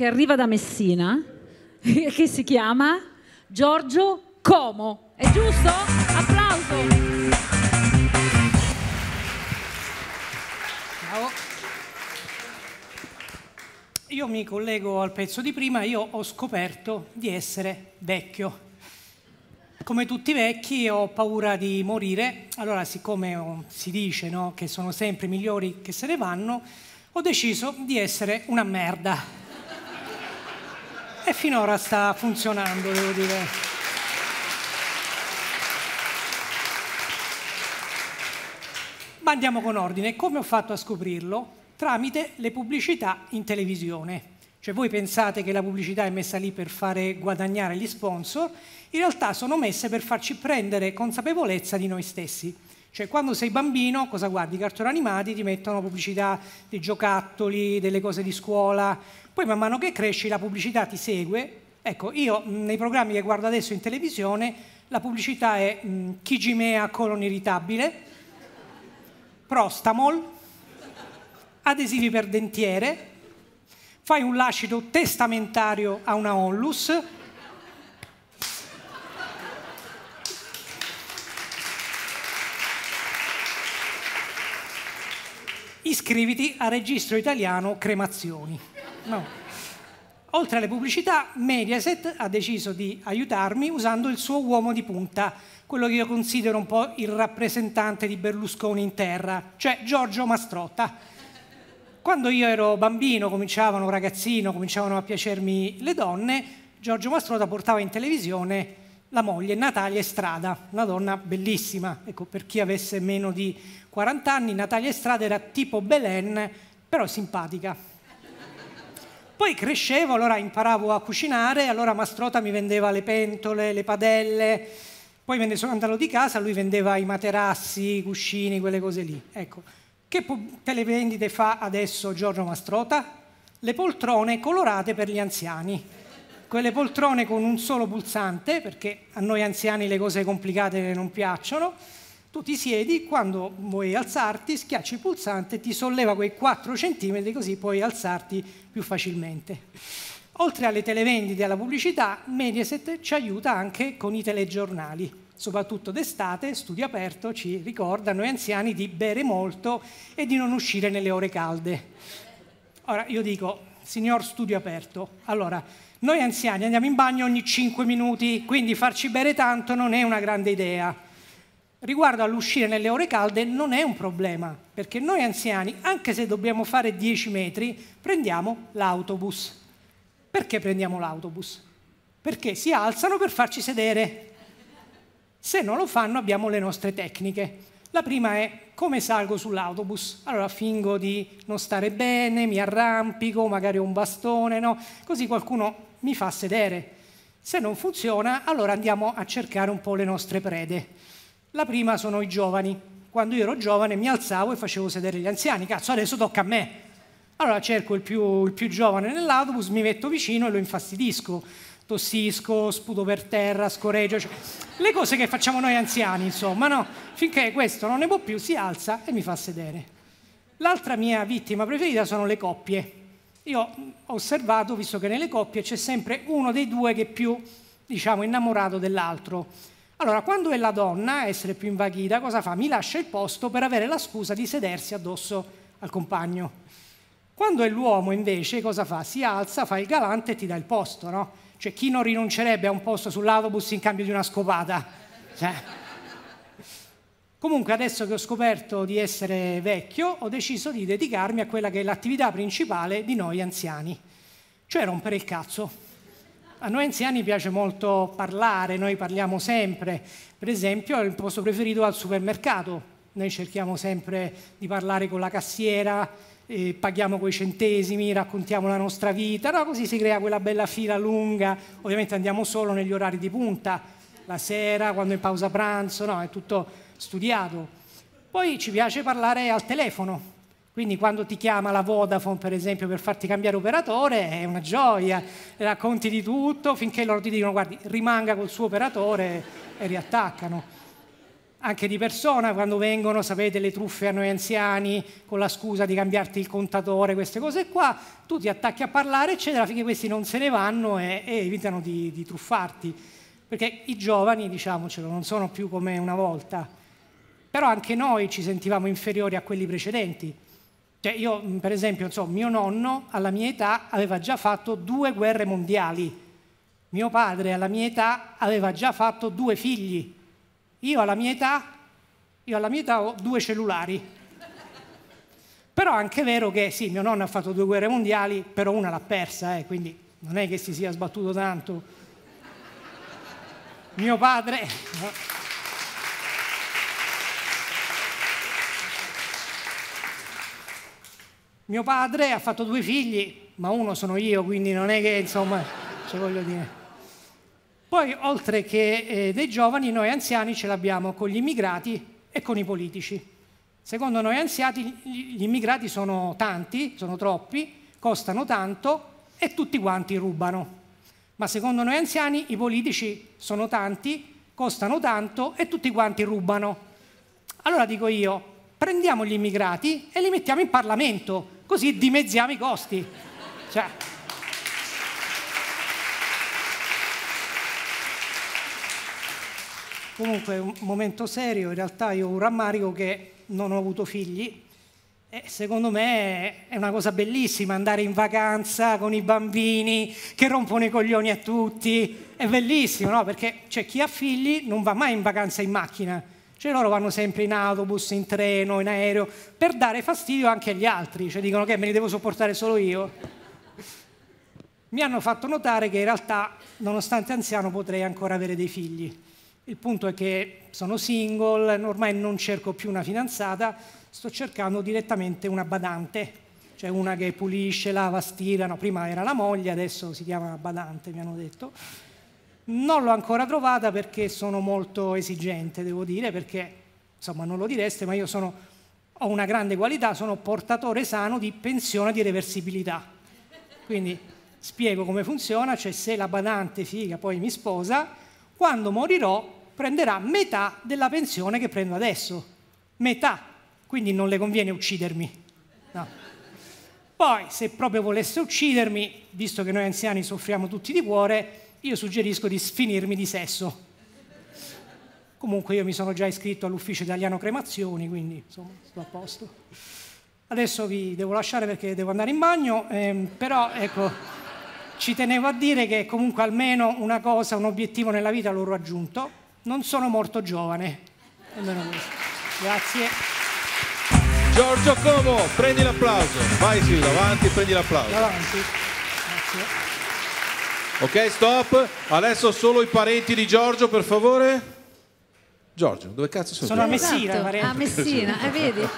che arriva da Messina, che si chiama Giorgio Como. È giusto? Applauso! Ciao. Io mi collego al pezzo di prima, io ho scoperto di essere vecchio. Come tutti i vecchi ho paura di morire, allora siccome oh, si dice no, che sono sempre i migliori che se ne vanno, ho deciso di essere una merda e finora sta funzionando, devo dire. Ma andiamo con ordine. Come ho fatto a scoprirlo? Tramite le pubblicità in televisione. Cioè voi pensate che la pubblicità è messa lì per fare guadagnare gli sponsor, in realtà sono messe per farci prendere consapevolezza di noi stessi. Cioè quando sei bambino cosa guardi? I cartoni animati ti mettono pubblicità di giocattoli, delle cose di scuola, poi man mano che cresci la pubblicità ti segue. Ecco, io nei programmi che guardo adesso in televisione la pubblicità è mh, Chigimea colon irritabile, Prostamol, adesivi per dentiere, fai un lascito testamentario a una onlus, iscriviti a Registro Italiano Cremazioni. No. Oltre alle pubblicità, Mediaset ha deciso di aiutarmi usando il suo uomo di punta, quello che io considero un po' il rappresentante di Berlusconi in terra, cioè Giorgio Mastrotta. Quando io ero bambino, cominciavano ragazzino, cominciavano a piacermi le donne, Giorgio Mastrotta portava in televisione la moglie Natalia Estrada, una donna bellissima. Ecco, per chi avesse meno di 40 anni, Natalia Estrada era tipo Belen, però simpatica. Poi crescevo, allora imparavo a cucinare, allora Mastrota mi vendeva le pentole, le padelle, poi me ne sono andato di casa, lui vendeva i materassi, i cuscini, quelle cose lì. Ecco, che televendite fa adesso Giorgio Mastrota? Le poltrone colorate per gli anziani. Quelle poltrone con un solo pulsante, perché a noi anziani le cose complicate non piacciono, tu ti siedi, quando vuoi alzarti schiacci il pulsante, e ti solleva quei 4 cm così puoi alzarti più facilmente. Oltre alle televendite e alla pubblicità, Mediaset ci aiuta anche con i telegiornali. Soprattutto d'estate, studio aperto ci ricorda noi anziani di bere molto e di non uscire nelle ore calde. Ora io dico, signor studio aperto, allora noi anziani andiamo in bagno ogni 5 minuti, quindi farci bere tanto non è una grande idea riguardo all'uscire nelle ore calde non è un problema, perché noi anziani, anche se dobbiamo fare 10 metri, prendiamo l'autobus. Perché prendiamo l'autobus? Perché si alzano per farci sedere. Se non lo fanno abbiamo le nostre tecniche. La prima è come salgo sull'autobus? Allora fingo di non stare bene, mi arrampico, magari ho un bastone, no? Così qualcuno mi fa sedere. Se non funziona, allora andiamo a cercare un po' le nostre prede la prima sono i giovani. Quando io ero giovane mi alzavo e facevo sedere gli anziani. Cazzo, adesso tocca a me. Allora cerco il più, il più giovane nell'autobus, mi metto vicino e lo infastidisco. Tossisco, sputo per terra, scoreggio, cioè, le cose che facciamo noi anziani, insomma, no? Finché questo non ne può più, si alza e mi fa sedere. L'altra mia vittima preferita sono le coppie. Io ho osservato, visto che nelle coppie c'è sempre uno dei due che è più, diciamo, innamorato dell'altro. Allora, quando è la donna a essere più invaghita, cosa fa? Mi lascia il posto per avere la scusa di sedersi addosso al compagno. Quando è l'uomo invece, cosa fa? Si alza, fa il galante e ti dà il posto, no? Cioè, chi non rinuncerebbe a un posto sull'autobus in cambio di una scopata? Cioè. Comunque, adesso che ho scoperto di essere vecchio, ho deciso di dedicarmi a quella che è l'attività principale di noi anziani, cioè rompere il cazzo. A noi anziani piace molto parlare, noi parliamo sempre, per esempio il posto preferito al supermercato, noi cerchiamo sempre di parlare con la cassiera, eh, paghiamo quei centesimi, raccontiamo la nostra vita, no? così si crea quella bella fila lunga, ovviamente andiamo solo negli orari di punta, la sera, quando è pausa pranzo, no? è tutto studiato. Poi ci piace parlare al telefono, quindi quando ti chiama la Vodafone, per esempio, per farti cambiare operatore, è una gioia, racconti di tutto finché loro ti dicono guardi, rimanga col suo operatore e riattaccano. Anche di persona, quando vengono, sapete, le truffe a noi anziani, con la scusa di cambiarti il contatore, queste cose qua, tu ti attacchi a parlare, eccetera, finché questi non se ne vanno e, e evitano di, di truffarti. Perché i giovani, diciamocelo, non sono più come una volta. Però anche noi ci sentivamo inferiori a quelli precedenti cioè io, mm, per esempio, insomma, mio nonno alla mia età aveva già fatto due guerre mondiali, mio padre alla mia età aveva già fatto due figli, io alla mia età, alla mia età ho due cellulari. Però è anche vero che sì, mio nonno ha fatto due guerre mondiali, però una l'ha persa, eh, quindi non è che si sia sbattuto tanto. mio padre... Mio padre ha fatto due figli, ma uno sono io, quindi non è che insomma, ce voglio dire. Poi, oltre che eh, dei giovani, noi anziani ce l'abbiamo con gli immigrati e con i politici. Secondo noi anziani gli immigrati sono tanti, sono troppi, costano tanto e tutti quanti rubano. Ma secondo noi anziani i politici sono tanti, costano tanto e tutti quanti rubano. Allora dico io, prendiamo gli immigrati e li mettiamo in Parlamento, così dimezziamo i costi. Cioè. Comunque un momento serio, in realtà io ho un rammarico che non ho avuto figli e secondo me è una cosa bellissima andare in vacanza con i bambini che rompono i coglioni a tutti, è bellissimo, no? Perché cioè, chi ha figli non va mai in vacanza in macchina, cioè loro vanno sempre in autobus, in treno, in aereo, per dare fastidio anche agli altri, cioè dicono che me li devo sopportare solo io. Mi hanno fatto notare che in realtà, nonostante anziano, potrei ancora avere dei figli. Il punto è che sono single, ormai non cerco più una fidanzata, sto cercando direttamente una badante, cioè una che pulisce, lava, stira, prima era la moglie, adesso si chiama badante, mi hanno detto non l'ho ancora trovata perché sono molto esigente, devo dire, perché insomma non lo direste, ma io sono, ho una grande qualità, sono portatore sano di pensione di reversibilità. Quindi spiego come funziona, cioè se la badante figa poi mi sposa, quando morirò prenderà metà della pensione che prendo adesso. Metà. Quindi non le conviene uccidermi. No. Poi, se proprio volesse uccidermi, visto che noi anziani soffriamo tutti di cuore, io suggerisco di sfinirmi di sesso. Comunque io mi sono già iscritto all'ufficio italiano cremazioni, quindi insomma sto a posto. Adesso vi devo lasciare perché devo andare in bagno, ehm, però ecco, ci tenevo a dire che comunque almeno una cosa, un obiettivo nella vita l'ho raggiunto. Non sono morto giovane, almeno questo. Grazie. Giorgio Como, prendi l'applauso. Vai Silvio, avanti, prendi l'applauso. Avanti. Grazie. Ok, stop. Adesso solo i parenti di Giorgio, per favore. Giorgio, dove cazzo sono? Sono a Messina, esatto, a Messina, eh, vedi.